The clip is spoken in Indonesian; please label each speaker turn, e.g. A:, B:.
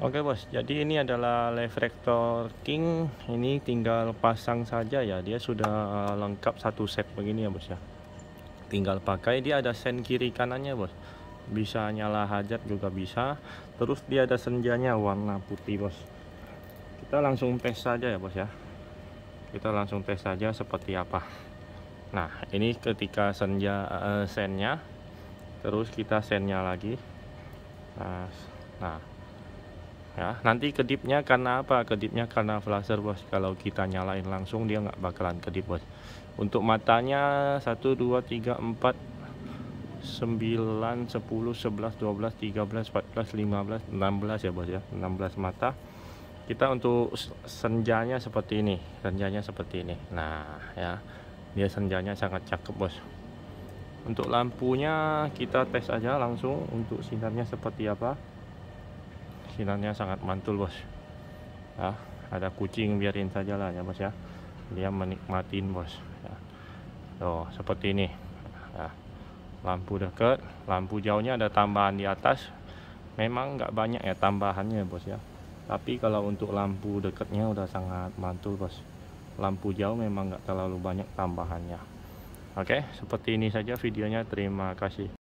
A: Oke bos, jadi ini adalah reflektor King. Ini tinggal pasang saja ya. Dia sudah eh, lengkap satu set begini ya bos ya. Tinggal pakai. Dia ada sen kiri kanannya bos. Bisa nyala hajat juga bisa. Terus dia ada senjanya warna putih bos. Kita langsung tes saja ya bos ya. Kita langsung tes saja seperti apa. Nah ini ketika senja uh, sennya. Terus kita sennya lagi. Nah. nah ya nanti kedipnya karena apa kedipnya karena flasher bos kalau kita nyalain langsung dia nggak bakalan kedip bos untuk matanya 1 2 3 4 9 10 11 12 13 14 15 16 ya bos ya 16 mata kita untuk senjanya seperti ini senjanya seperti ini nah ya dia senjanya sangat cakep bos untuk lampunya kita tes aja langsung untuk sinarnya seperti apa sinarnya sangat mantul bos ya ada kucing biarin saja lah ya bos ya dia menikmatin bos ya. Tuh, seperti ini ya. lampu dekat lampu jauhnya ada tambahan di atas memang nggak banyak ya tambahannya bos ya tapi kalau untuk lampu dekatnya udah sangat mantul bos lampu jauh memang nggak terlalu banyak tambahannya oke seperti ini saja videonya terima kasih